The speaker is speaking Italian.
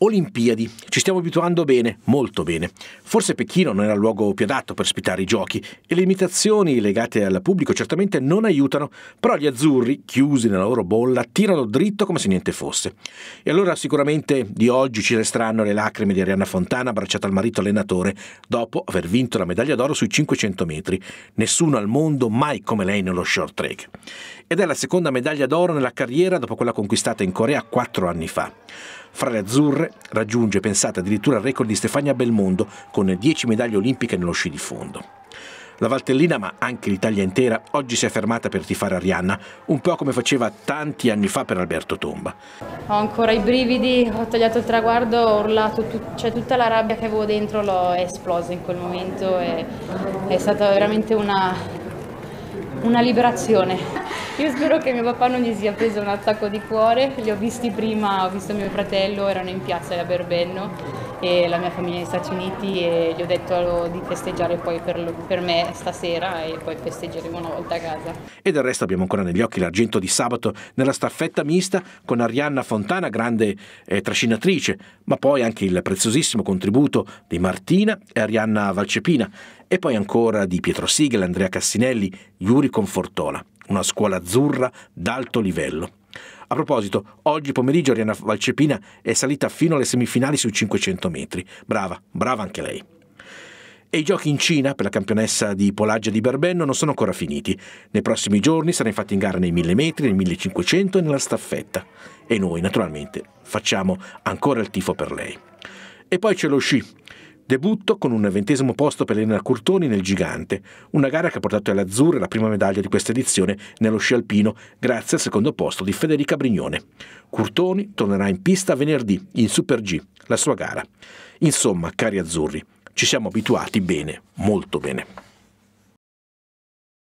Olimpiadi. Ci stiamo abituando bene, molto bene. Forse Pechino non era il luogo più adatto per ospitare i giochi e le limitazioni legate al pubblico certamente non aiutano, però gli azzurri, chiusi nella loro bolla, tirano dritto come se niente fosse. E allora sicuramente di oggi ci resteranno le lacrime di Arianna Fontana abbracciata al marito allenatore dopo aver vinto la medaglia d'oro sui 500 metri. Nessuno al mondo mai come lei nello short track. Ed è la seconda medaglia d'oro nella carriera dopo quella conquistata in Corea quattro anni fa. Fra le azzurre raggiunge, pensate, addirittura il record di Stefania Belmondo con 10 medaglie olimpiche nello sci di fondo. La Valtellina, ma anche l'Italia intera, oggi si è fermata per tifare Arianna, un po' come faceva tanti anni fa per Alberto Tomba. Ho ancora i brividi, ho tagliato il traguardo, ho urlato, tut cioè, tutta la rabbia che avevo dentro l'ho esplosa in quel momento e è stata veramente una, una liberazione. Io spero che mio papà non gli sia preso un attacco di cuore, li ho visti prima, ho visto mio fratello, erano in piazza a Berbenno e la mia famiglia negli Stati Uniti e gli ho detto di festeggiare poi per, per me stasera e poi festeggeremo una volta a casa. E del resto abbiamo ancora negli occhi l'argento di sabato nella staffetta mista con Arianna Fontana, grande eh, trascinatrice, ma poi anche il preziosissimo contributo di Martina e Arianna Valcepina e poi ancora di Pietro Sigel, Andrea Cassinelli, Yuri Confortola una scuola azzurra d'alto livello. A proposito, oggi pomeriggio Arianna Valcepina è salita fino alle semifinali sui 500 metri. Brava, brava anche lei. E i giochi in Cina per la campionessa di Polaggia di Berbenno non sono ancora finiti. Nei prossimi giorni sarà infatti in gara nei 1000 metri, nei 1500 e nella staffetta. E noi, naturalmente, facciamo ancora il tifo per lei. E poi c'è lo sci. Debutto con un ventesimo posto per Elena Curtoni nel Gigante, una gara che ha portato all'Azzurra la prima medaglia di questa edizione nello sci alpino, grazie al secondo posto di Federica Brignone. Curtoni tornerà in pista venerdì in Super G, la sua gara. Insomma, cari azzurri, ci siamo abituati bene, molto bene.